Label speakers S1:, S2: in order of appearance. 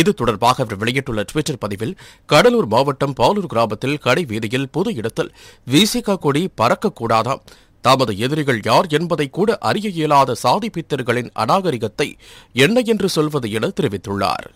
S1: இது தொடர்பாக அவர் வெளியிட்டுள்ள டுவிட்டர் பதிவில் கடலூர் மாவட்டம் பாலூர் கிராமத்தில் கடை வீதியில் பொது இடத்தில் விசிக கொடி பறக்கக்கூடாதாம் தமது எதிரிகள் யார் என்பதை கூட அறிய இயலாத சாதி பித்தர்களின் அநாகரிகத்தை என்ன என்று சொல்வது
S2: என தெரிவித்துள்ளார்